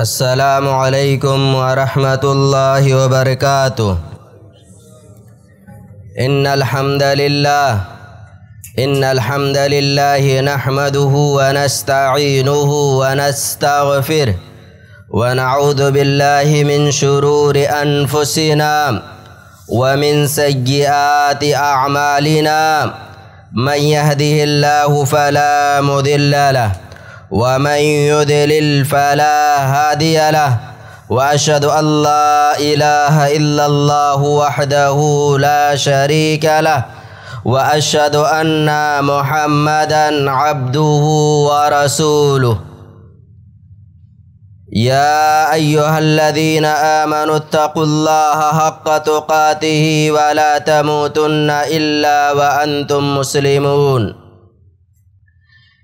السلام عليكم ورحمة الله وبركاته إن الحمد لله إن الحمد لله نحمده ونستعينه ونستغفره ونعوذ بالله من شرور أنفسنا ومن سيئات أعمالنا من يهده الله فلا مضل له ومن يدلل فلا هادي له وأشهد أن لا إله إلا الله وحده لا شريك له وأشهد أن محمدا عبده ورسوله يا أيها الذين آمنوا اتقوا الله حق تقاته ولا تموتن إلا وأنتم مسلمون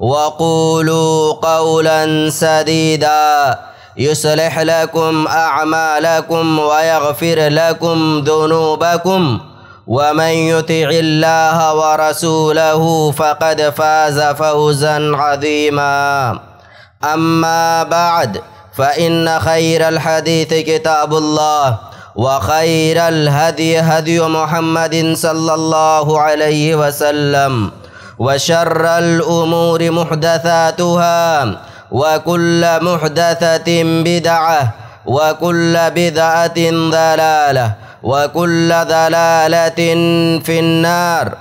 وقولوا قولا سديدا يصلح لكم أعمالكم ويغفر لكم ذنوبكم ومن يطع الله ورسوله فقد فاز فوزا عظيما أما بعد فإن خير الحديث كتاب الله وخير الهدي هدي محمد صلى الله عليه وسلم وشر الأمور محدثاتها وكل محدثة بدعة وكل بدعة ضلالة وكل ضلالة في النار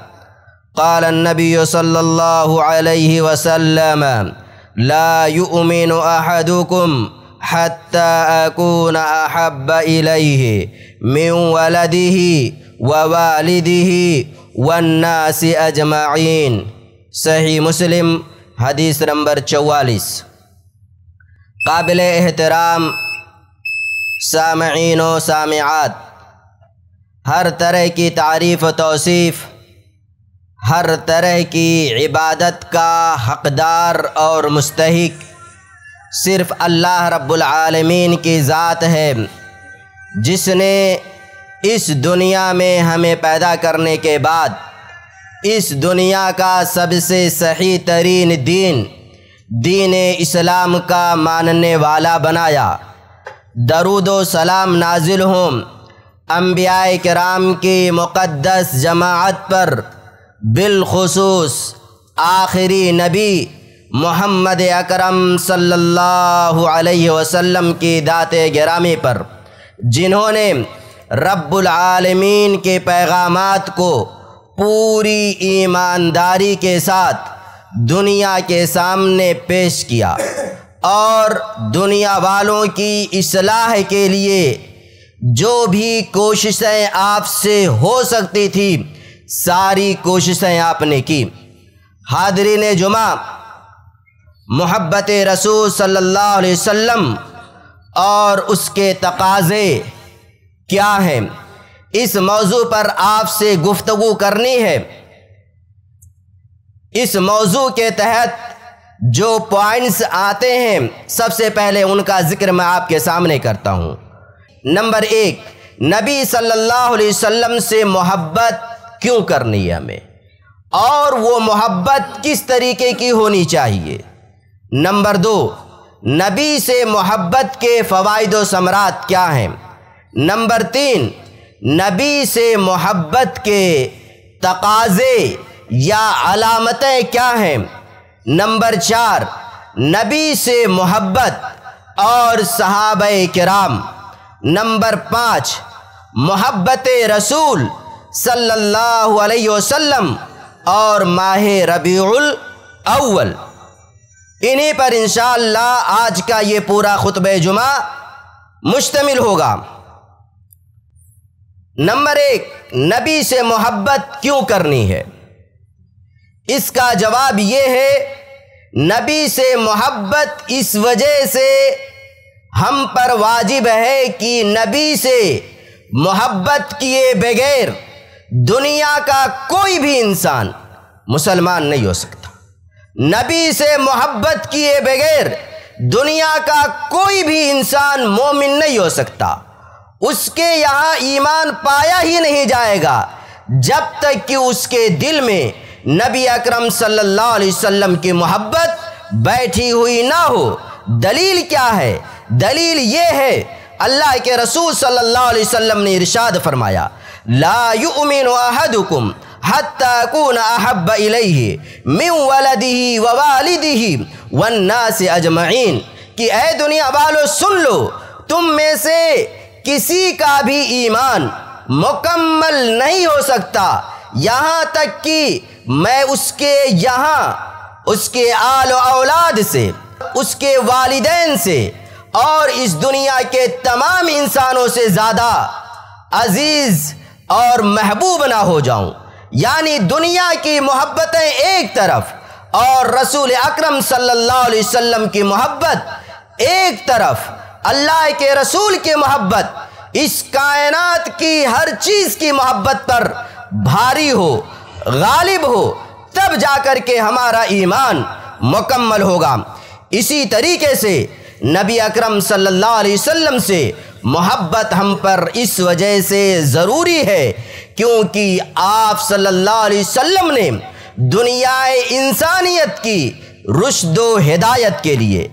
قال النبي صلى الله عليه وسلم لا يؤمن أحدكم حتى أكون أحب إليه من ولده ووالده वन्नासी अजमाइन सही मुस्लिम हदीस नंबर चौवालीस काबिल एहतराम सामीन सामियात हर तरह की तारीफ़ तोसीफ़ हर तरह की इबादत का हकदार और मुस्तक सिर्फ़ अल्लाह रब्बुल रबालमीन की ज़ात है जिसने इस दुनिया में हमें पैदा करने के बाद इस दुनिया का सबसे सही तरीन दीन दीन इस्लाम का मानने वाला बनाया दरुद सलाम नाजिल हों अम्बिया कराम की मुक़दस जमात पर बिलखसूस आखिरी नबी मोहम्मद अकरम सल्लल्लाहु अलैहि वसल्लम की दात गिरामी पर जिन्होंने रब्बुल आलमीन के पैगाम को पूरी ईमानदारी के साथ दुनिया के सामने पेश किया और दुनिया वालों की असलाह के लिए जो भी कोशिशें आपसे हो सकती थी सारी कोशिशें आपने की हादरीन जुमा मोहब्बत रसूल सल्लल्लाहु अलैहि वसल्लम और उसके तकाज़े क्या है इस मौजू पर आपसे गुफ्तगु करनी है इस मौजू के तहत जो पॉइंट्स आते हैं सबसे पहले उनका जिक्र मैं आपके सामने करता हूँ नंबर एक नबी सल्लल्लाहु अलैहि वसल्लम से मोहब्बत क्यों करनी है हमें और वो मोहब्बत किस तरीके की होनी चाहिए नंबर दो नबी से मोहब्बत के फ़वाद समरात क्या हैं नंबर तीन नबी से मोहब्बत के तकाजे या अलामतें क्या हैं नंबर चार नबी से मोहब्बत और सहाब कराम नंबर पाँच मोहब्बत रसूल सल्लल्लाहु अलैहि वसल्लम और माह रबीउल अव्वल इन्हीं पर इन आज का ये पूरा खुतब जुमा मुश्तमिल होगा नंबर एक नबी से मोहब्बत क्यों करनी है इसका जवाब ये है नबी से मोहब्बत इस वजह से हम पर वाजिब है कि नबी से मोहब्बत किए बगैर दुनिया का कोई भी इंसान मुसलमान नहीं हो सकता नबी से मोहब्बत किए बगैर दुनिया का कोई भी इंसान मोमिन नहीं हो सकता उसके यहाँ ईमान पाया ही नहीं जाएगा जब तक कि उसके दिल में नबी अकरम सल्लल्लाहु अलैहि वसल्लम की मोहब्बत बैठी हुई ना हो दलील क्या है दलील ये है अल्लाह के रसूल सल्लल्लाहु अलैहि वसल्लम ने इरशाद फरमाया ला युमिन अहदुकुम हत्ताकून अहब इलैहि मिन वलदिही व वालिदिही वन्नास अजमईन कि ए दुनिया वालों सुन लो तुम में से किसी का भी ईमान मुकम्मल नहीं हो सकता यहाँ तक कि मैं उसके यहाँ उसके आल औलाद से उसके वालदेन से और इस दुनिया के तमाम इंसानों से ज़्यादा अजीज़ और महबूब ना हो जाऊँ यानी दुनिया की मोहब्बतें एक तरफ और रसूल अकरम सल्लल्लाहु अलैहि वसल्लम की मोहब्बत एक तरफ अल्लाह के रसूल की मोहब्बत इस कायनात की हर चीज़ की मोहब्बत पर भारी हो गालिब हो तब जा कर के हमारा ईमान मुकम्मल होगा इसी तरीके से नबी अकरम सल्लल्लाहु अलैहि वसल्लम से मोहब्बत हम पर इस वजह से ज़रूरी है क्योंकि आप सल्लल्लाहु अलैहि वसल्लम ने दुनियाए इंसानियत की रुशद हिदायत के लिए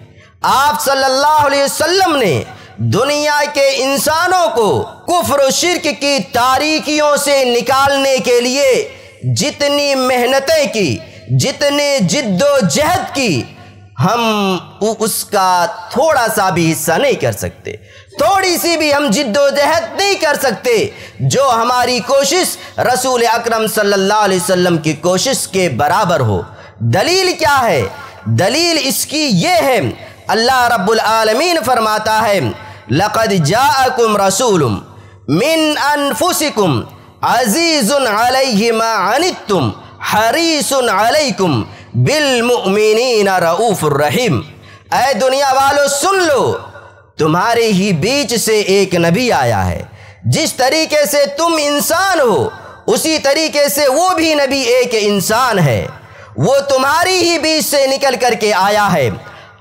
आप सल्लल्लाहु अलैहि वसल्लम ने दुनिया के इंसानों को कुफर शिरक की तारीकियों से निकालने के लिए जितनी मेहनतें की जितने जिद्दोजहद की हम उसका थोड़ा सा भी हिस्सा नहीं कर सकते थोड़ी सी भी हम जिद्दोजहद नहीं कर सकते जो हमारी कोशिश रसूल अकरम सल्लल्लाहु अलैहि वसल्लम की कोशिश के बराबर हो दलील क्या है दलील इसकी ये है अल्लाह रब्बुल आलमीन फरमाता है लक़द जाकुम रसूलुम मिन अनफुसिकुम अज़ीज़ुन अलैहिमा अनित्तुम हरीसुन अलैकुम बिलमुमिनीन रऊफ़ुर रहीम ऐ दुनिया वालों सुन लो तुम्हारे ही बीच से एक नबी आया है जिस तरीके से तुम इंसान हो उसी तरीके से वो भी नबी एक इंसान है वो तुम्हारी ही बीच से निकल करके आया है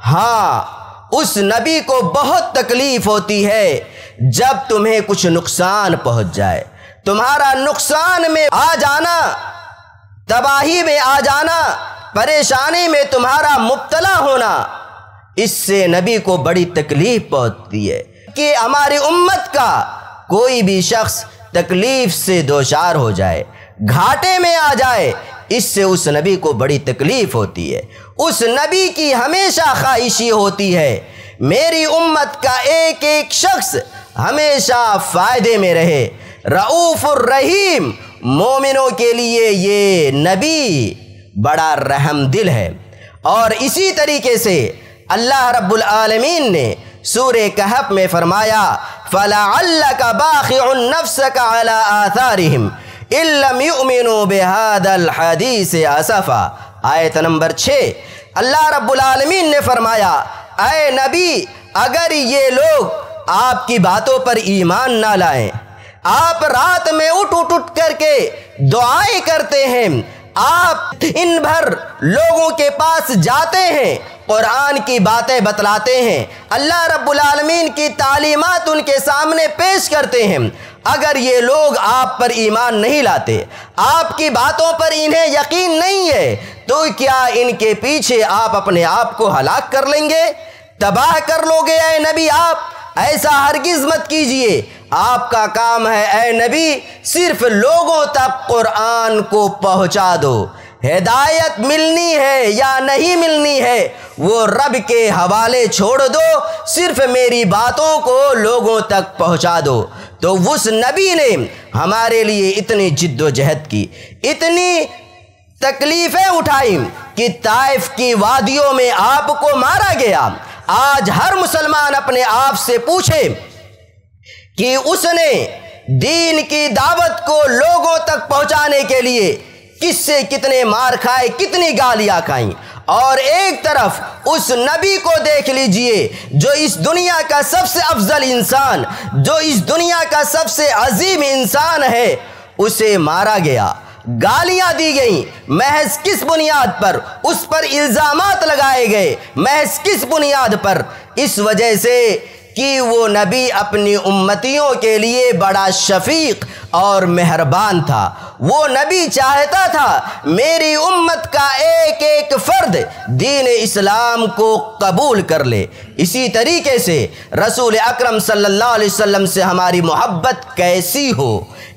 हाँ उस नबी को बहुत तकलीफ होती है जब तुम्हें कुछ नुकसान पहुंच जाए तुम्हारा नुकसान में आ जाना तबाही में आ जाना परेशानी में तुम्हारा मुबतला होना इससे नबी को बड़ी तकलीफ पहुंचती है कि हमारी उम्मत का कोई भी शख्स तकलीफ से दोचार हो जाए घाटे में आ जाए इससे उस नबी को बड़ी तकलीफ होती है उस नबी की हमेशा ख्वाहिशी होती है मेरी उम्मत का एक एक शख्स हमेशा फ़ायदे में रहे रऊफ़ रहीम मोमिनों के लिए ये नबी बड़ा रहम दिल है और इसी तरीके से अल्लाह रब्बुल आलमीन ने सूर कहप में फरमाया फ़ला का बानफ्स का अला आसारम इलम बेहद हदीस असफ़ा आयत नंबर छः अल्लाह आलमीन ने फरमाया अय नबी अगर ये लोग आपकी बातों पर ईमान ना लाएं आप रात में उठ उठ उठ करके दुआएं करते हैं आप इन भर लोगों के पास जाते हैं कुरान की बातें बतलाते हैं अल्लाह रब्बुल आलमीन की तालीमात उनके सामने पेश करते हैं अगर ये लोग आप पर ईमान नहीं लाते आपकी बातों पर इन्हें यकीन नहीं है तो क्या इनके पीछे आप अपने आप को हलाक कर लेंगे तबाह कर लोगे आए नबी आप ऐसा हरगिज़ मत कीजिए आपका काम है ए नबी सिर्फ लोगों तक कुरान को पहुंचा दो हिदायत मिलनी है या नहीं मिलनी है वो रब के हवाले छोड़ दो सिर्फ मेरी बातों को लोगों तक पहुंचा दो तो उस नबी ने हमारे लिए इतनी जिद्दोजहद की इतनी तकलीफ़ें उठाई कि ताइफ की वादियों में आपको मारा गया आज हर मुसलमान अपने आप से पूछे कि उसने दीन की दावत को लोगों तक पहुंचाने के लिए किससे कितने मार खाए कितनी गालियां खाई और एक तरफ उस नबी को देख लीजिए जो इस दुनिया का सबसे अफजल इंसान जो इस दुनिया का सबसे अजीम इंसान है उसे मारा गया गालियां दी गई महज किस बुनियाद पर उस पर इल्ज़ाम लगाए गए महज किस बुनियाद पर इस वजह से कि वो नबी अपनी उम्मतियों के लिए बड़ा शफीक और मेहरबान था वो नबी चाहता था मेरी उम्मत का एक एक फ़र्द दीन इस्लाम को कबूल कर ले इसी तरीके से रसूल अकरम सल्लल्लाहु अलैहि वसल्लम से हमारी मोहब्बत कैसी हो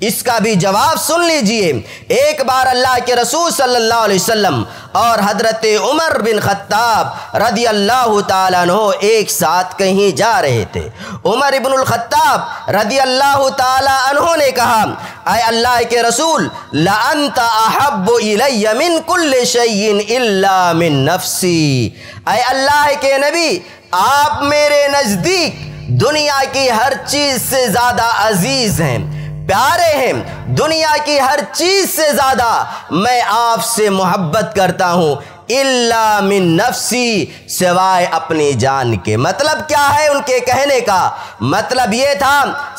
इसका भी जवाब सुन लीजिए एक बार अल्लाह के रसूल सल्लल्लाहु अलैहि वसल्लम और हजरत उमर बिन खत्ताब रदी अल्लाह तु एक साथ कहीं जा रहे थे उमर इबन खत्ताब रदी अल्लाह तु ने कहा आए अल्लाह के रसूल लानत कुल्ल शयन इल्ला नफसी आए अल्लाह के नबी आप मेरे नज़दीक दुनिया की हर चीज़ से ज़्यादा अजीज़ हैं प्यारे हैं दुनिया की हर चीज़ से ज़्यादा मैं आपसे मोहब्बत करता हूं इल्ला मिन नफसी सिवाय अपनी जान के मतलब क्या है उनके कहने का मतलब ये था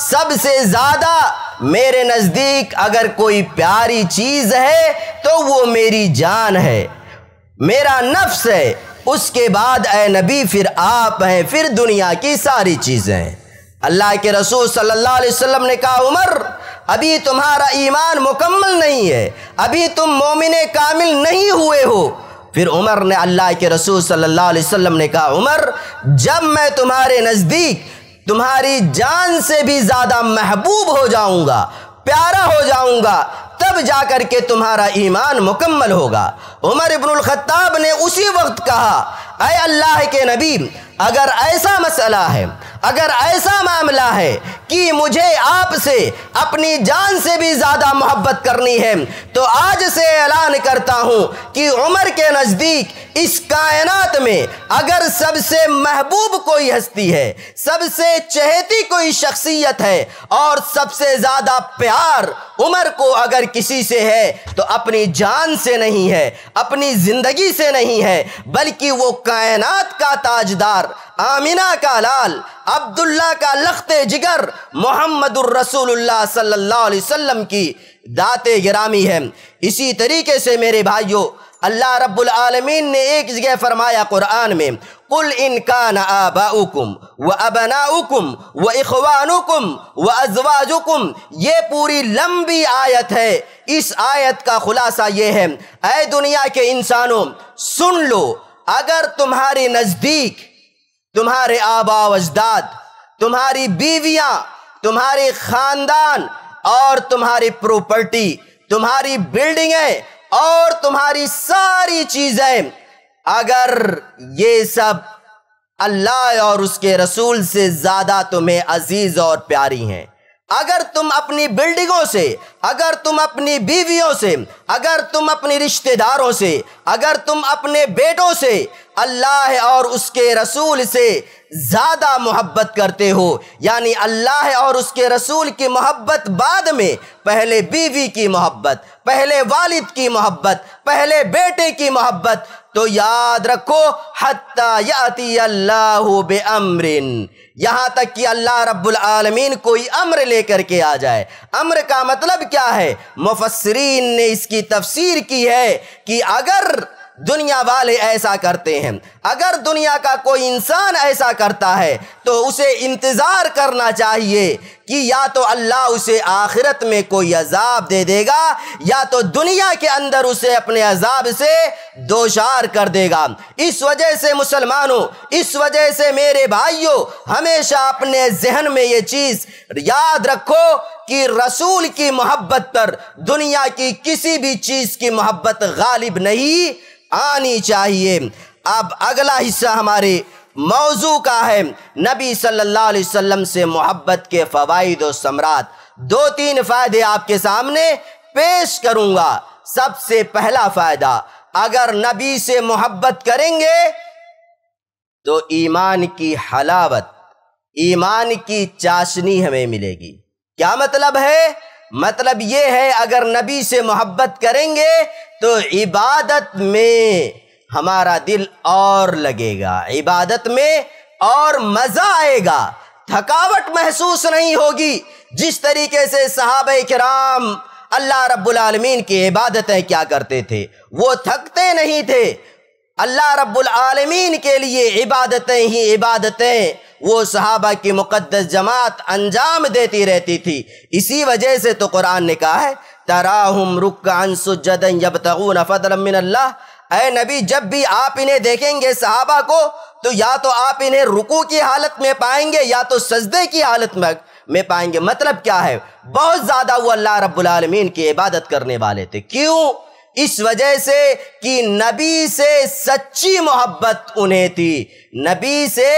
सबसे ज़्यादा मेरे नज़दीक अगर कोई प्यारी चीज़ है तो वो मेरी जान है मेरा नफ्स है उसके बाद ए नबी फिर आप हैं फिर दुनिया की सारी चीज़ें अल्लाह के रसूल सल्लल्लाहु अलैहि वसल्लम ने कहा उमर अभी तुम्हारा ईमान मुकम्मल नहीं है अभी तुम मोमिन कामिल नहीं हुए हो फिर उमर ने अल्लाह के रसूल सल्लल्लाहु अलैहि वसल्लम ने कहा उमर जब मैं तुम्हारे नज़दीक तुम्हारी जान से भी ज़्यादा महबूब हो जाऊंगा प्यारा हो जाऊंगा तब जा कर के तुम्हारा ईमान मुकम्मल होगा उमर इब्नुलख़त्ताब ने उसी वक्त कहा अय अल्लाह के नबी अगर ऐसा मसला है अगर ऐसा मामला है कि मुझे आपसे अपनी जान से भी ज़्यादा मोहब्बत करनी है तो आज से ऐलान करता हूँ कि उमर के नज़दीक इस कायनात में अगर सबसे महबूब कोई हस्ती है सबसे चहेती कोई शख्सियत है और सबसे ज़्यादा प्यार उमर को अगर किसी से है तो अपनी जान से नहीं है अपनी ज़िंदगी से नहीं है बल्कि वो कायनात का ताजदार आमिना का लाल अब्दुल्ला का लख्त जिगर मोहम्मद सल्लल्लाहु अलैहि वसल्लम की दाते गिरामी है इसी तरीके से मेरे भाइयों अल्लाह रब्बुल आलमीन ने एक जगह फरमाया कुरान में कुल इनकान आबाउकुम व अबनाउकुम व इखवानुकुम व अजवाजुकुम ये पूरी लंबी आयत है इस आयत का खुलासा ये है अय दुनिया के इंसानों सुन लो अगर तुम्हारे नज़दीक तुम्हारे आबा अजदाद तुम्हारी बीवियाँ तुम्हारे ख़ानदान और तुम्हारी प्रॉपर्टी तुम्हारी बिल्डिंगें और तुम्हारी सारी चीज़ें अगर ये सब अल्लाह और उसके रसूल से ज़्यादा तुम्हें अजीज़ और प्यारी हैं अगर तुम अपनी बिल्डिंगों से अगर तुम अपनी बीवियों से अगर तुम अपने रिश्तेदारों से अगर तुम अपने बेटों से अल्लाह और उसके रसूल से ज़्यादा मोहब्बत करते हो यानी अल्लाह और उसके रसूल की मोहब्बत बाद में पहले बीवी की मोहब्बत पहले वालिद की मोहब्बत पहले बेटे की मोहब्बत तो याद रखो हती बे अमरिन यहां तक कि अल्लाह रब्बुल आलमीन कोई अम्र लेकर के आ जाए अम्र का मतलब क्या है मुफसरीन ने इसकी तफसीर की है कि अगर दुनिया वाले ऐसा करते हैं अगर दुनिया का कोई इंसान ऐसा करता है तो उसे इंतज़ार करना चाहिए कि या तो अल्लाह उसे आखिरत में कोई अजाब दे देगा या तो दुनिया के अंदर उसे अपने अजाब से दोषार कर देगा इस वजह से मुसलमानों इस वजह से मेरे भाइयों हमेशा अपने जहन में ये चीज़ याद रखो कि रसूल की मोहब्बत पर दुनिया की किसी भी चीज़ की मोहब्बत गालिब नहीं आनी चाहिए अब अगला हिस्सा हमारे मौजू का है नबी सल्लल्लाहु अलैहि वसल्लम से मोहब्बत के फ़वाद और सम्राट दो तीन फ़ायदे आपके सामने पेश करूंगा सबसे पहला फ़ायदा अगर नबी से मोहब्बत करेंगे तो ईमान की हलावत ईमान की चाशनी हमें मिलेगी क्या मतलब है मतलब ये है अगर नबी से मोहब्बत करेंगे तो इबादत में हमारा दिल और लगेगा इबादत में और मज़ा आएगा थकावट महसूस नहीं होगी जिस तरीके से साहब कराम अल्लाह रब्लमीन की इबादतें क्या करते थे वो थकते नहीं थे अल्लाह रब्लमीन के लिए इबादतें ही इबादतें वो सहाबा की मुक़दस जमात अंजाम देती रहती थी इसी वजह से तो कुरान ने कहा है तराहुम रुकान सुजदन जब ए नबी जब भी आप इन्हें देखेंगे सहाबा को तो या तो आप इन्हें रुकू की हालत में पाएंगे या तो सजदे की हालत में में पाएंगे मतलब क्या है बहुत ज़्यादा वो अल्लाह रब्बुल रबालमीन की इबादत करने वाले थे क्यों इस वजह से कि नबी से सच्ची मोहब्बत उन्हें थी नबी से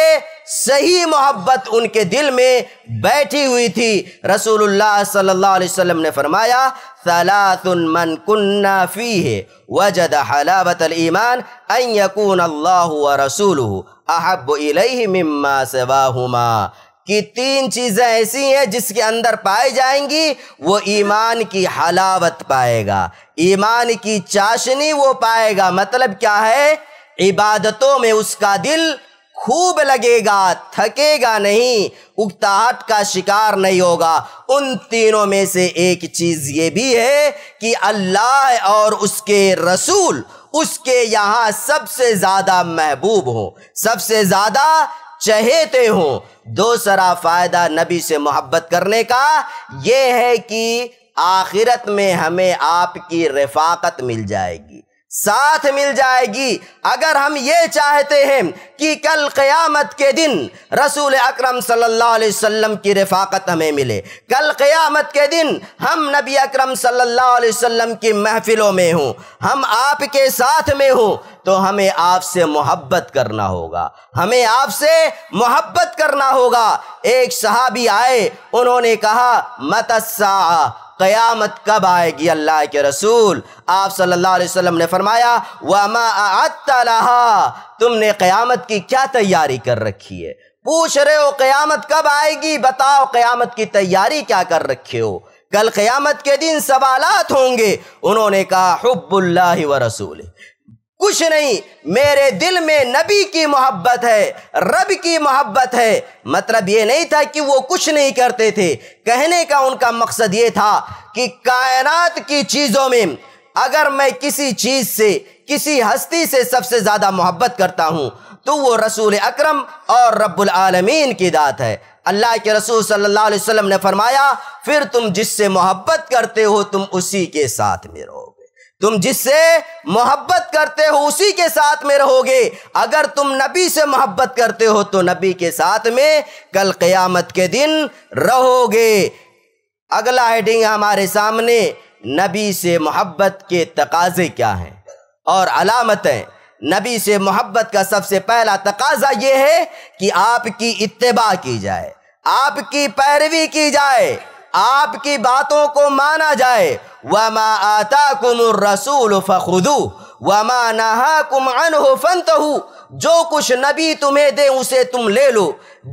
सही मोहब्बत उनके दिल में बैठी हुई थी रसूलुल्लाह सल्लल्लाहु अलैहि वसल्लम ने फरमाया सलातुन मन कुन्ना फी है वजद हलावत ईमान अन यकून अल्लाह व रसूल अहब इलैहि मिम्मा सवाहुमा कि तीन चीज़ें ऐसी हैं जिसके अंदर पाई जाएंगी वो ईमान की हलावत पाएगा ईमान की चाशनी वो पाएगा मतलब क्या है इबादतों में उसका दिल खूब लगेगा थकेगा नहीं उगताहट का शिकार नहीं होगा उन तीनों में से एक चीज़ ये भी है कि अल्लाह और उसके रसूल उसके यहाँ सबसे ज़्यादा महबूब हो सबसे ज़्यादा चहेते हो दूसरा फ़ायदा नबी से मोहब्बत करने का यह है कि आखिरत में हमें आपकी रफाकत मिल जाएगी साथ मिल जाएगी अगर हम ये चाहते हैं कि कल क़यामत के दिन रसूल अकरम सल्लल्लाहु अलैहि वसल्लम की रफ़ाक़त हमें मिले कल क़यामत के दिन हम नबी अकरम सल्लल्लाहु अलैहि वसल्लम की महफ़िलों में हों हम आपके साथ में हों तो हमें आपसे मोहब्बत करना होगा हमें आपसे मोहब्बत करना होगा एक सहाबी आए उन्होंने कहा मतस्सा क़यामत कब आएगी अल्लाह के रसूल आप सल्लल्लाहु अलैहि वसल्लम ने फरमाया वमा तुमने क़यामत की क्या तैयारी कर रखी है पूछ रहे हो क़यामत कब आएगी बताओ क़यामत की तैयारी क्या कर रखे हो कल क़यामत के दिन सवालात होंगे उन्होंने कहा हब्बुल्ला व रसूल कुछ नहीं मेरे दिल में नबी की मोहब्बत है रब की मोहब्बत है मतलब ये नहीं था कि वो कुछ नहीं करते थे कहने का उनका मकसद ये था कि कायनात की चीज़ों में अगर मैं किसी चीज़ से किसी हस्ती से सबसे ज़्यादा मोहब्बत करता हूँ तो वो रसूल अकरम और रब्बुल आलमीन की दात है अल्लाह के रसूल सल्लल्लाहु अलैहि वसल्लम ने फरमाया फिर तुम जिससे मोहब्बत करते हो तुम उसी के साथ में रहो तुम जिससे मोहब्बत करते हो उसी के साथ में रहोगे अगर तुम नबी से मोहब्बत करते हो तो नबी के साथ में कल क़यामत के दिन रहोगे अगला हेडिंग हमारे सामने नबी से मोहब्बत के तकाजे क्या हैं और अलामतें नबी से मोहब्बत का सबसे पहला तकाजा यह है कि आपकी इतबा की जाए आपकी पैरवी की जाए आपकी बातों को माना जाए वमा आता कुमर रसूल फ़ुदू वमा नहा कुमान हो फंत जो कुछ नबी तुम्हें दे उसे तुम ले लो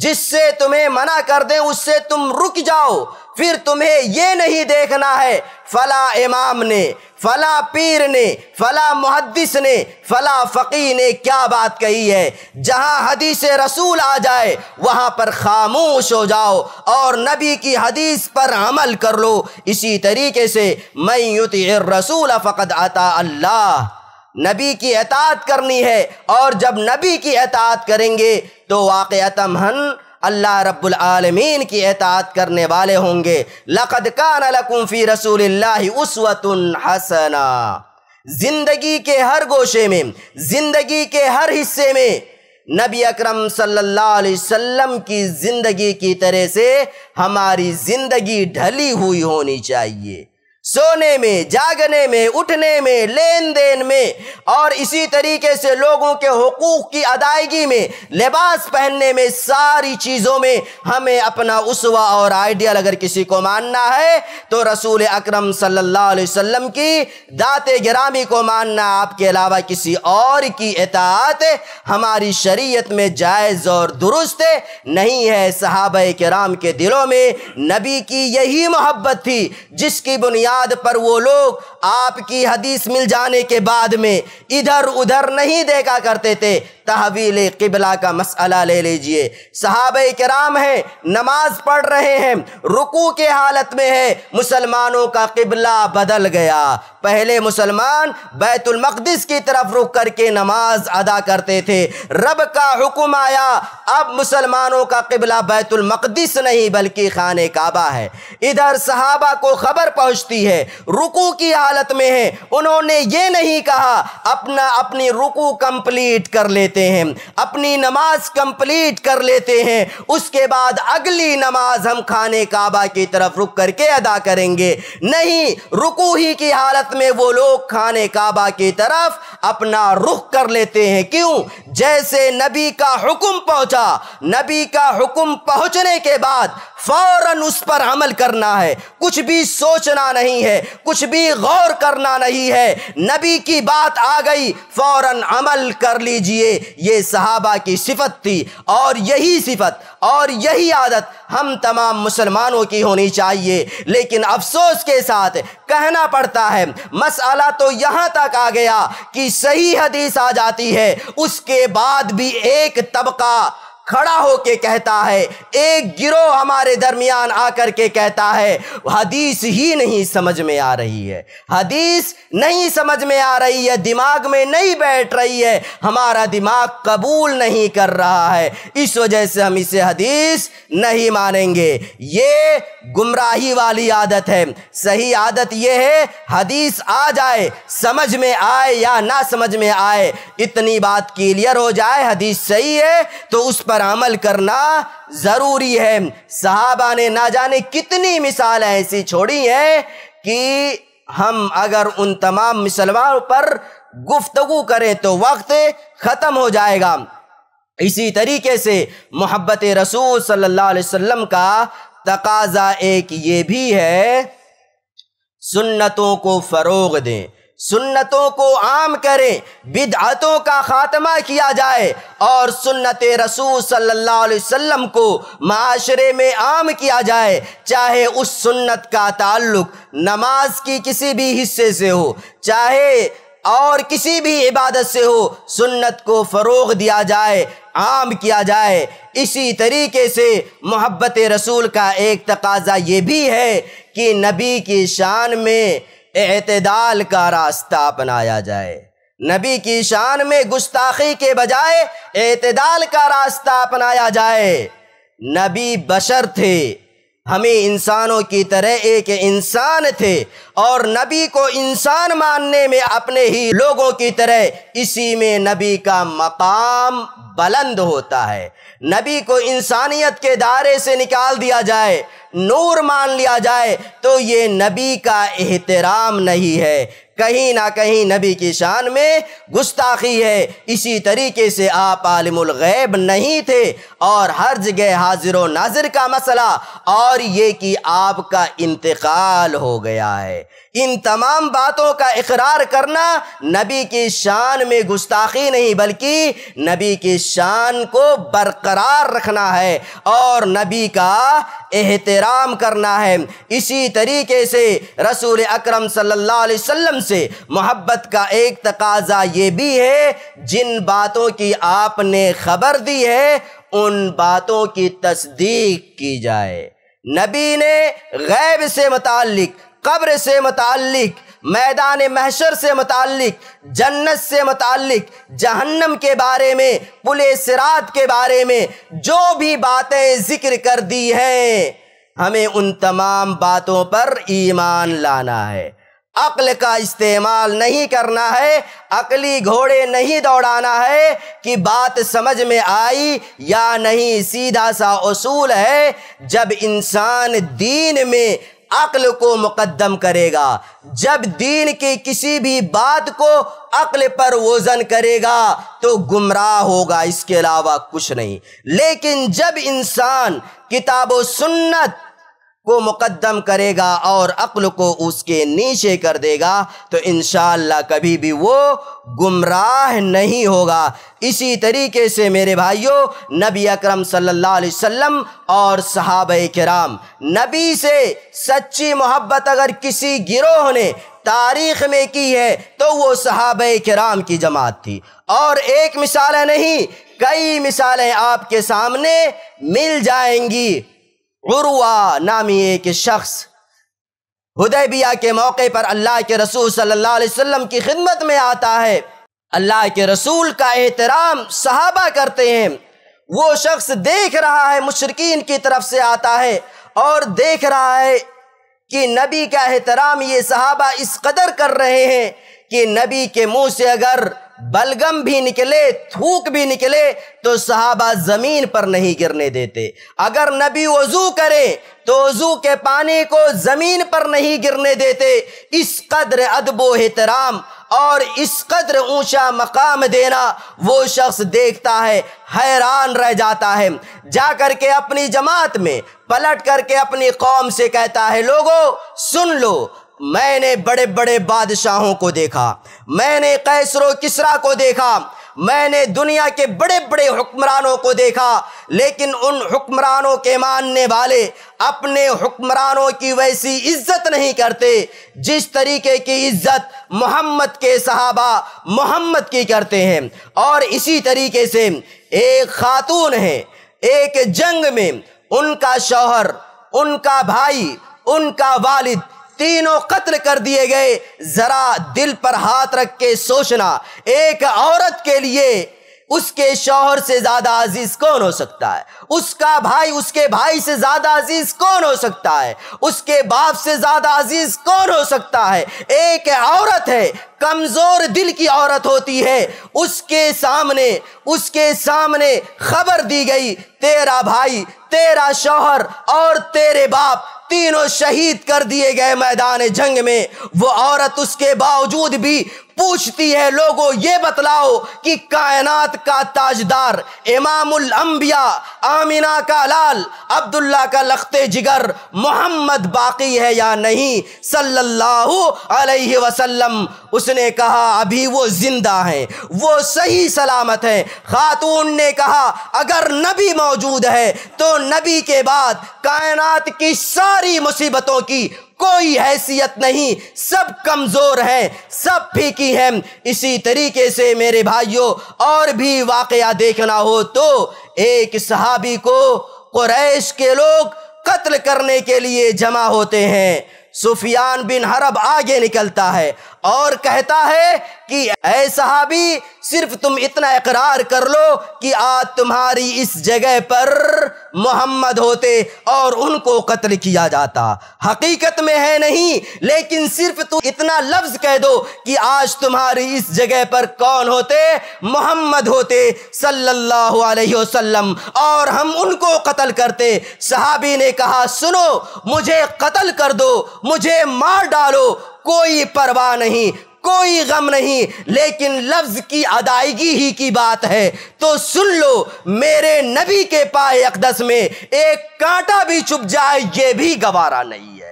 जिससे तुम्हें मना कर दें उससे तुम रुक जाओ फिर तुम्हें ये नहीं देखना है फला इमाम ने फला पीर ने फला मुहदस ने फला फ़की ने क्या बात कही है जहाँ हदीस रसूल आ जाए वहाँ पर खामोश हो जाओ और नबी की हदीस पर अमल कर लो इसी तरीके से मैं युति रसूल फ़कत आता अल्लाह नबी की एतात करनी है और जब नबी की एतात करेंगे तो वाक़ हन अल्लाह रब्बुल आलमीन की एतात करने वाले होंगे लक़द कान लकुम फ़ी रसूलिल्लाह हसना ज़िंदगी के हर गोशे में ज़िंदगी के हर हिस्से में नबी अकरम सल्लल्लाहु अलैहि वसल्लम की ज़िंदगी की तरह से हमारी ज़िंदगी ढली हुई होनी चाहिए सोने में जागने में उठने में लेन देन में और इसी तरीके से लोगों के हकूक़ की अदायगी में लिबास पहनने में सारी चीज़ों में हमें अपना उसवा और आइडियल अगर किसी को मानना है तो रसूल अकरम सल्लल्लाहु अलैहि वसल्लम की दात गिरामी को मानना आपके अलावा किसी और की एतात हमारी शरीयत में जायज़ और दुरुस्त नहीं है सहाब कराम के दिलों में नबी की यही मोहब्बत थी जिसकी बुनियाद बुनियाद पर वो लोग आपकी हदीस मिल जाने के बाद में इधर उधर नहीं देखा करते थे तहवील किबला का मसला ले लीजिए सहाब कराम है नमाज पढ़ रहे हैं रुकू के हालत में है मुसलमानों का किबला बदल गया पहले मुसलमान बैतुलमक़दस की तरफ रुक करके नमाज अदा करते थे रब का हुक्म आया अब मुसलमानों का किबला बैतुलमक़दस नहीं बल्कि खान काबा है इधर सहाबा को खबर पहुंचती है रुकू की हालत में है उन्होंने ये नहीं कहा अपना अपनी रुकू कंप्लीट कर लेते लेते हैं अपनी नमाज कंप्लीट कर लेते हैं उसके बाद अगली नमाज हम खाने काबा की तरफ रुक करके अदा करेंगे नहीं रुकू ही की हालत में वो लोग खाने काबा की तरफ अपना रुख कर लेते हैं क्यों जैसे नबी का हुक्म पहुंचा नबी का हुक्म पहुंचने के बाद फौरन उस पर अमल करना है कुछ भी सोचना नहीं है कुछ भी गौर करना नहीं है नबी की बात आ गई फौरन अमल कर लीजिए ये सहाबा की सिफत थी और यही सिफत और यही आदत हम तमाम मुसलमानों की होनी चाहिए लेकिन अफसोस के साथ कहना पड़ता है मसाला तो यहाँ तक आ गया कि सही हदीस आ जाती है उसके बाद भी एक तबका खड़ा होके कहता है एक गिरोह हमारे दरमियान आकर के कहता है हदीस ही नहीं समझ में आ रही है हदीस नहीं समझ में आ रही है दिमाग में नहीं बैठ रही है हमारा दिमाग कबूल नहीं कर रहा है इस वजह से हम इसे हदीस नहीं मानेंगे ये गुमराही वाली आदत है सही आदत ये है हदीस आ जाए समझ में आए या ना समझ में आए इतनी बात क्लियर हो जाए हदीस सही है तो उस पर पर अमल करना ज़रूरी है साहबा ने ना जाने कितनी मिसाल ऐसी छोड़ी हैं कि हम अगर उन तमाम मुसलमानों पर गुफ्तगु करें तो वक्त ख़त्म हो जाएगा इसी तरीके से मोहब्बत रसूल सल्लल्लाहु अलैहि वसल्लम का तकाजा एक ये भी है सुन्नतों को फ़रोग दें सुन्नतों को आम करें बिदअतों का ख़ात्मा किया जाए और सुन्नत रसूल सल्लल्लाहु अलैहि वसल्लम को माशरे में आम किया जाए चाहे उस सुन्नत का ताल्लुक नमाज की किसी भी हिस्से से हो चाहे और किसी भी इबादत से हो सुन्नत को फ़रोग दिया जाए आम किया जाए इसी तरीके से मोहब्बत रसूल का एक तकाजा ये भी है कि नबी की शान में एतदाल का रास्ता अपनाया जाए नबी की शान में गुस्ताखी के बजाय एतदाल का रास्ता अपनाया जाए नबी बशर थे हम ही इंसानों की तरह एक इंसान थे और नबी को इंसान मानने में अपने ही लोगों की तरह इसी में नबी का मकाम बुलंद होता है नबी को इंसानियत के दायरे से निकाल दिया जाए नूर मान लिया जाए तो ये नबी का एहतराम नहीं है कहीं ना कहीं नबी की शान में गुस्ताखी है इसी तरीके से आप आलिमुल गैब नहीं थे और हर जगह हाजिर नाजिर का मसला और ये कि आपका इंतकाल हो गया है इन तमाम बातों का इकरार करना नबी की शान में गुस्ताखी नहीं बल्कि नबी की शान को बरकरार रखना है और नबी का एहतराम करना है इसी तरीके से रसूल अकरम सल्लल्लाहु अलैहि वसल्लम से मोहब्बत का एक तकाजा ये भी है जिन बातों की आपने खबर दी है उन बातों की तस्दीक की जाए नबी ने गैब से मतलब कब्र से मतलब मैदान महशर से मतलब जन्नत से मतलब जहन्नम के बारे में पुल सिरात के बारे में जो भी बातें जिक्र कर दी हैं हमें उन तमाम बातों पर ईमान लाना है अक्ल का इस्तेमाल नहीं करना है अकली घोड़े नहीं दौड़ाना है कि बात समझ में आई या नहीं सीधा सा असूल है जब इंसान दीन में अक्ल को मुकदम करेगा जब दीन की किसी भी बात को अक्ल पर वजन करेगा तो गुमराह होगा इसके अलावा कुछ नहीं लेकिन जब इंसान किताब सुन्नत को मुकदम करेगा और अक्ल को उसके नीचे कर देगा तो इन कभी भी वो गुमराह नहीं होगा इसी तरीके से मेरे भाइयों नबी अकरम सल्लल्लाहु अलैहि वसल्लम और सहाब कराम नबी से सच्ची मोहब्बत अगर किसी गिरोह ने तारीख में की है तो वो सहाब कराम की जमात थी और एक मिसाल नहीं कई मिसालें आपके सामने मिल जाएंगी नामी एक शख्स हुदैबिया के मौके पर अल्लाह के रसूल सल्लल्लाहु अलैहि वसल्लम की खिदमत में आता है अल्लाह के रसूल का एहतराम सहाबा करते हैं वो शख्स देख रहा है मुशरकिन की तरफ से आता है और देख रहा है कि नबी का एहतराम ये सहाबा इस कदर कर रहे हैं कि नबी के मुंह से अगर बलगम भी निकले थूक भी निकले तो सहाबा ज़मीन पर नहीं गिरने देते अगर नबी वज़ू करे तो वज़ू के पानी को ज़मीन पर नहीं गिरने देते इस कदर अदबो एहतराम और इस कदर ऊंचा मकाम देना वो शख्स देखता है हैरान रह जाता है जा कर के अपनी जमात में पलट करके अपनी कौम से कहता है लोगों सुन लो मैंने बड़े बड़े बादशाहों को देखा मैंने कैसरो किसरा को देखा मैंने दुनिया के बड़े बड़े हुक्मरानों को देखा लेकिन उन हुक्मरानों के मानने वाले अपने हुक्मरानों की वैसी इज्जत नहीं करते जिस तरीके की इज्जत मोहम्मद के सहाबा मोहम्मद की करते हैं और इसी तरीके से एक खातून है एक जंग में उनका शौहर उनका भाई उनका वालिद तीनों कत्ल कर दिए गए जरा दिल पर हाथ रख के सोचना एक औरत के लिए उसके शोहर से ज्यादा अजीज कौन हो सकता है उसका भाई उसके भाई से ज्यादा अजीज कौन हो सकता है उसके बाप से ज्यादा अजीज कौन हो सकता है एक औरत है कमजोर दिल की औरत होती है उसके सामने उसके सामने खबर दी गई तेरा भाई तेरा शोहर और तेरे बाप तीनों शहीद कर दिए गए मैदान जंग में वो औरत उसके बावजूद भी पूछती है लोगों ये बतलाओ कि कायनात का ताजदार इमामुल अंबिया आमिना का लाल अब्दुल्ला का लखते जिगर मोहम्मद बाकी है या नहीं सल्लल्लाहु अलैहि वसल्लम उसने कहा अभी वो जिंदा हैं वो सही सलामत हैं खातून ने कहा अगर नबी मौजूद है तो नबी के बाद कायनात की सारी मुसीबतों की कोई हैसियत नहीं सब कमज़ोर हैं सब फीकी हैं इसी तरीके से मेरे भाइयों और भी वाकया देखना हो तो एक सहाबी को क्रैश के लोग कत्ल करने के लिए जमा होते हैं सुफियान बिन हरब आगे निकलता है और कहता है कि ऐ सहाबी सिर्फ तुम इतना इकरार कर लो कि आज तुम्हारी इस जगह पर मोहम्मद होते और उनको कत्ल किया जाता हकीकत में है नहीं लेकिन सिर्फ तुम इतना लफ्ज कह दो कि आज तुम्हारी इस जगह पर कौन होते मोहम्मद होते सल्लल्लाहु अलैहि वसल्लम और हम उनको कत्ल करते सहाबी ने कहा सुनो मुझे कत्ल कर दो मुझे मार डालो कोई परवाह नहीं कोई गम नहीं लेकिन लफ्ज की अदायगी ही की बात है तो सुन लो मेरे नबी के पाए अकदस में एक कांटा भी चुप जाए ये भी गवारा नहीं है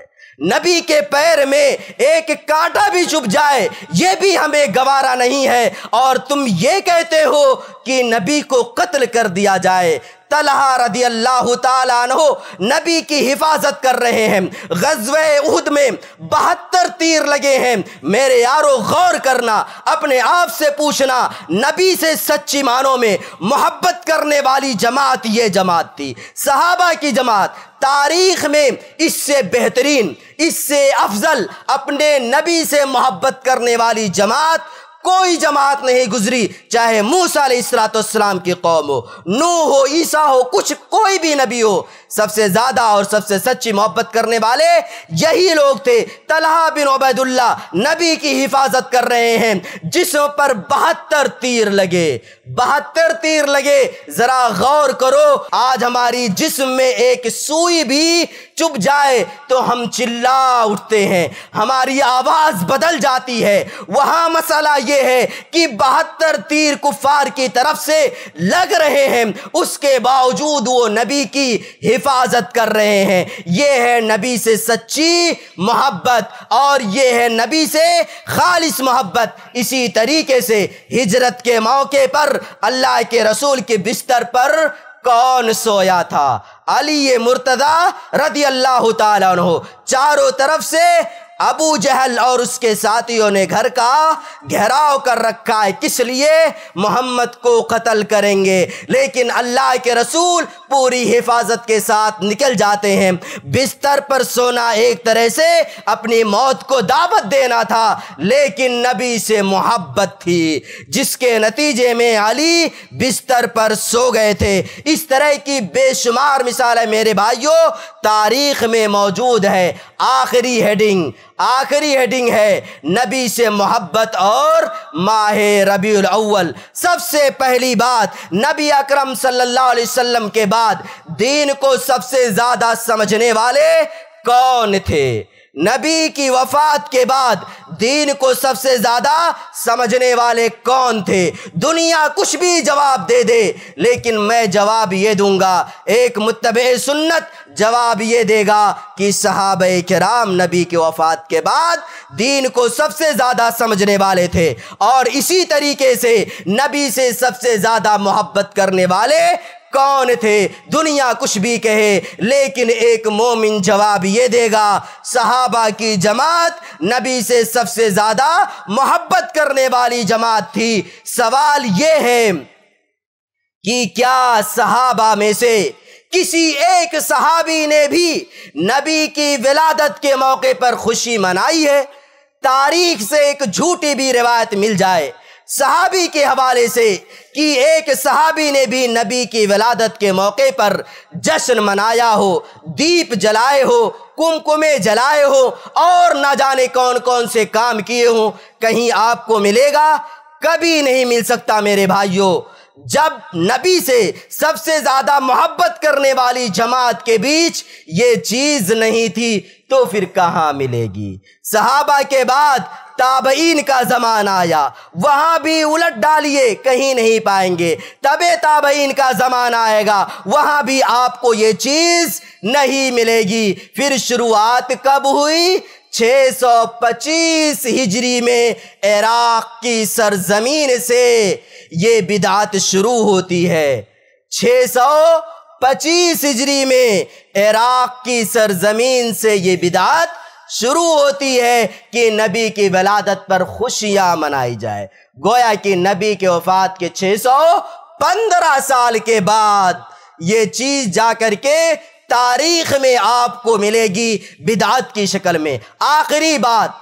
नबी के पैर में एक कांटा भी चुप जाए ये भी हमें गवारा नहीं है और तुम ये कहते हो कि नबी को कत्ल कर दिया जाए तलहा रदी अल्लाह तु नबी की हिफाजत कर रहे हैं गजब उहद में बहत्तर तीर लगे हैं मेरे यारो गौर करना अपने आप से पूछना नबी से सच्ची मानों में मोहब्बत करने वाली जमात ये जमात थी सहाबा की जमात तारीख में इससे बेहतरीन इससे अफजल अपने नबी से मोहब्बत करने वाली जमात कोई जमात नहीं गुजरी चाहे मूसा सलाम की कौम हो नू हो ईसा हो कुछ कोई भी नबी हो सबसे ज़्यादा और सबसे सच्ची मोहब्बत करने वाले यही लोग थे तलहा बिन उबैदुल्ला नबी की हिफाजत कर रहे हैं जिसों पर बहत्तर तीर लगे बहत्तर तीर लगे जरा गौर करो आज हमारी जिस्म में एक सुई भी चुप जाए तो हम चिल्ला उठते हैं हमारी आवाज बदल जाती है वहां मसाला यह है कि बहत्तर तीर कुफार की तरफ से लग रहे हैं उसके बावजूद वो नबी की हिफाजत कर रहे हैं ये है नबी से सच्ची मोहब्बत और ये है नबी से खालिश मोहब्बत इसी तरीके से हिजरत के मौके पर अल्लाह के रसूल के बिस्तर पर कौन सोया था अली मुर्तदा रदी अल्लाह तारों तरफ से अबू जहल और उसके साथियों ने घर का घेराव कर रखा है किस लिए मोहम्मद को कत्ल करेंगे लेकिन अल्लाह के रसूल पूरी हिफाजत के साथ निकल जाते हैं बिस्तर पर सोना एक तरह से अपनी मौत को दावत देना था लेकिन नबी से मोहब्बत थी जिसके नतीजे में अली बिस्तर पर सो गए थे इस तरह की बेशुमार मिसाल है मेरे भाइयों तारीख में मौजूद है आखिरी हेडिंग आखिरी हेडिंग है नबी से मोहब्बत और माह रबी अव्वल सबसे पहली बात नबी अकरम सल्लल्लाहु अलैहि वसल्लम के बाद दीन को सबसे ज़्यादा समझने वाले कौन थे नबी की वफात के बाद दीन को सबसे ज्यादा समझने वाले कौन थे दुनिया कुछ भी जवाब दे दे लेकिन मैं जवाब ये दूंगा एक मुतब सुन्नत जवाब ये देगा कि सहाब कराम नबी की वफात के बाद दीन को सबसे ज़्यादा समझने वाले थे और इसी तरीके से नबी से सबसे ज़्यादा मोहब्बत करने वाले कौन थे दुनिया कुछ भी कहे लेकिन एक मोमिन जवाब ये देगा सहाबा की जमात नबी से सबसे ज़्यादा मोहब्बत करने वाली जमात थी सवाल ये है कि क्या सहाबा में से किसी एक सहाबी ने भी नबी की विलादत के मौके पर खुशी मनाई है तारीख से एक झूठी भी रिवायत मिल जाए सहाबी के हवाले से कि एक सहाबी ने भी नबी की वलादत के मौके पर जश्न मनाया हो दीप जलाए हो कुमकुमे जलाए हो और ना जाने कौन कौन से काम किए हों कहीं आपको मिलेगा कभी नहीं मिल सकता मेरे भाइयों जब नबी से सबसे ज़्यादा मोहब्बत करने वाली जमात के बीच ये चीज़ नहीं थी तो फिर कहाँ मिलेगी सहाबा के बाद ताबईन का ज़माना आया वहाँ भी उलट डालिए कहीं नहीं पाएंगे तब ताबईन का ज़माना आएगा वहाँ भी आपको ये चीज़ नहीं मिलेगी फिर शुरुआत कब हुई 625 हिजरी में इराक़ की सरजमीन से ये बिदात शुरू होती है 625 हिजरी में इराक़ की सरजमीन से ये बिदात शुरू होती है कि नबी की वलादत पर खुशियां मनाई जाए गोया कि नबी के वफात के 615 साल के बाद ये चीज़ जा के तारीख में आपको मिलेगी बिदात की शक्ल में आखिरी बात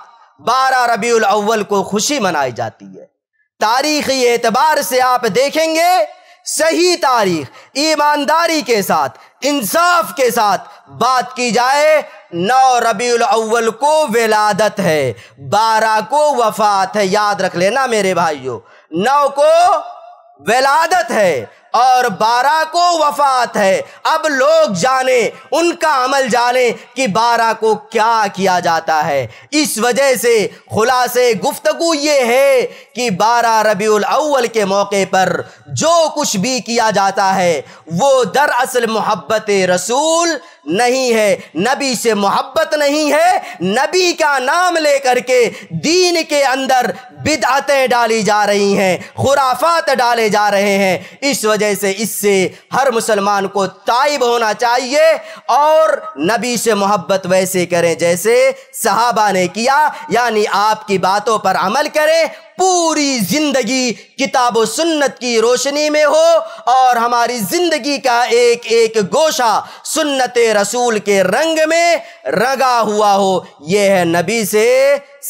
बारह रबी अव्वल को खुशी मनाई जाती है तारीखी एतबार से आप देखेंगे सही तारीख ईमानदारी के साथ इंसाफ के साथ बात की जाए नौ रबील अव्वल को विलादत है बारह को वफात है याद रख लेना मेरे भाइयों नौ को विलादत है और बारह को वफात है अब लोग जाने उनका अमल जाने कि बारह को क्या किया जाता है इस वजह से खुलासे गुफ्तगु ये है कि बारह रबी अव्वल के मौके पर जो कुछ भी किया जाता है वो दरअसल मोहब्बत रसूल नहीं है नबी से मोहब्बत नहीं है नबी का नाम लेकर के दीन के अंदर बिदातें डाली जा रही हैं खुराफात डाले जा रहे हैं इस वजह से इससे हर मुसलमान को ताइब होना चाहिए और नबी से मोहब्बत वैसे करें जैसे सहाबा ने किया यानी आपकी बातों पर अमल करें पूरी ज़िंदगी किताब व सुन्नत की रोशनी में हो और हमारी ज़िंदगी का एक एक गोशा सुन्नत रसूल के रंग में रंगा हुआ हो यह है नबी से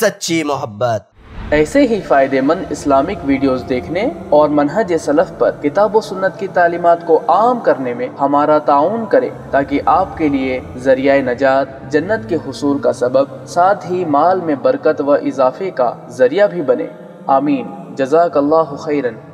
सच्ची मोहब्बत ऐसे ही फ़ायदेमंद इस्लामिक वीडियोस देखने और मनहज सलफ़ पर किताब व सुन्नत की तालीमत को आम करने में हमारा ताउन करें ताकि आपके लिए जरिया नजात जन्नत के हसूल का सबब साथ ही माल में बरकत व इजाफे का जरिया भी बने آمين جزاك الله خيرا